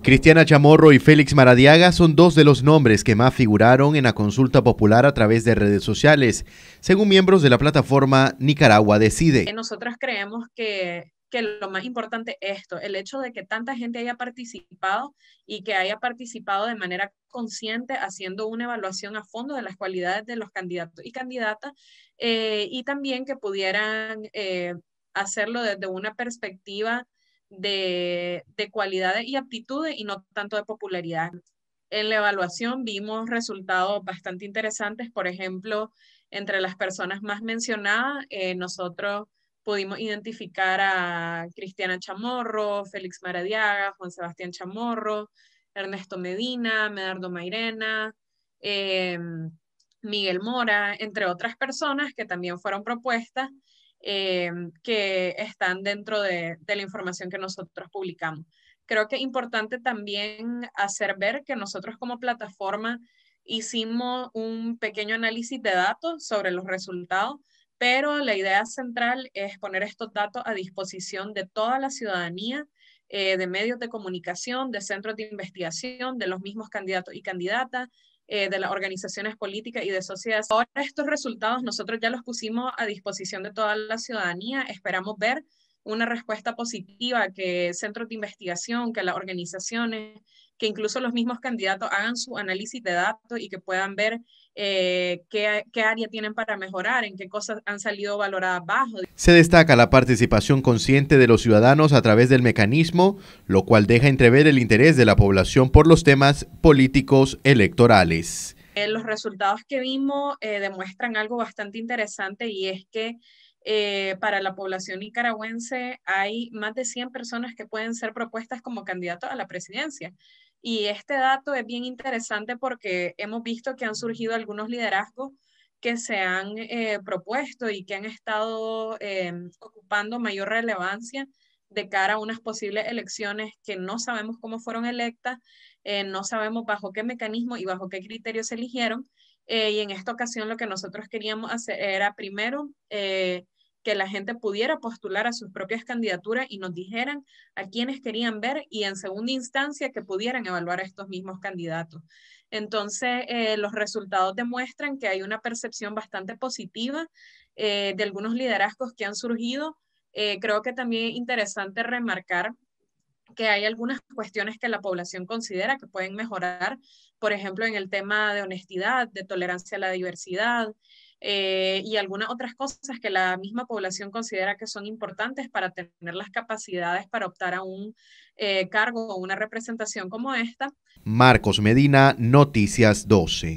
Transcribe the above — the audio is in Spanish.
Cristiana Chamorro y Félix Maradiaga son dos de los nombres que más figuraron en la consulta popular a través de redes sociales, según miembros de la plataforma Nicaragua Decide. Eh, Nosotros creemos que, que lo más importante es esto, el hecho de que tanta gente haya participado y que haya participado de manera consciente haciendo una evaluación a fondo de las cualidades de los candidatos y candidatas eh, y también que pudieran eh, hacerlo desde una perspectiva de, de cualidades y aptitudes y no tanto de popularidad. En la evaluación vimos resultados bastante interesantes, por ejemplo, entre las personas más mencionadas, eh, nosotros pudimos identificar a Cristiana Chamorro, Félix Maradiaga, Juan Sebastián Chamorro, Ernesto Medina, Medardo Mairena, eh, Miguel Mora, entre otras personas que también fueron propuestas eh, que están dentro de, la información que nosotros publicamos. Creo que es importante también hacer ver que nosotros como plataforma hicimos un pequeño análisis de datos sobre los resultados, pero la idea central es poner estos datos a disposición de toda la ciudadanía, eh, de medios de comunicación, de centros de investigación, de los mismos candidatos y candidatas, eh, de las organizaciones políticas y de sociedades Ahora estos resultados nosotros ya los pusimos a disposición de toda la ciudadanía. Esperamos ver una respuesta positiva que centros de investigación, que las organizaciones, que incluso los mismos candidatos hagan su análisis de datos y que puedan ver eh, qué, área tienen para mejorar, en qué cosas han salido valoradas bajo. Se destaca la participación consciente de los ciudadanos a través del mecanismo, lo cual deja entrever el interés de la población por los temas políticos electorales. Eh, los resultados que vimos eh, demuestran algo bastante interesante y es que para la población nicaragüense hay más de 100 personas que pueden ser propuestas como candidatos a la presidencia. Y este dato es bien interesante porque hemos visto que han surgido algunos liderazgos que se han eh, propuesto y que han estado eh, ocupando mayor relevancia de cara a unas posibles elecciones que no sabemos cómo fueron electas, eh, no sabemos bajo qué mecanismo y bajo qué criterios se eligieron. y en esta ocasión lo que nosotros queríamos hacer era primero que la gente pudiera postular a sus propias candidaturas y nos dijeran a quienes querían ver y en segunda instancia que pudieran evaluar a estos mismos candidatos. Entonces, eh, los resultados demuestran que hay una percepción bastante positiva eh, de algunos liderazgos que han surgido. Eh, creo que también es interesante remarcar que hay algunas cuestiones que la población considera que pueden mejorar, por ejemplo, en el tema de honestidad, de tolerancia a la diversidad, eh, y algunas otras cosas que la misma población considera que son importantes para tener las capacidades para optar a un eh, cargo o una representación como esta. Marcos Medina, Noticias 12.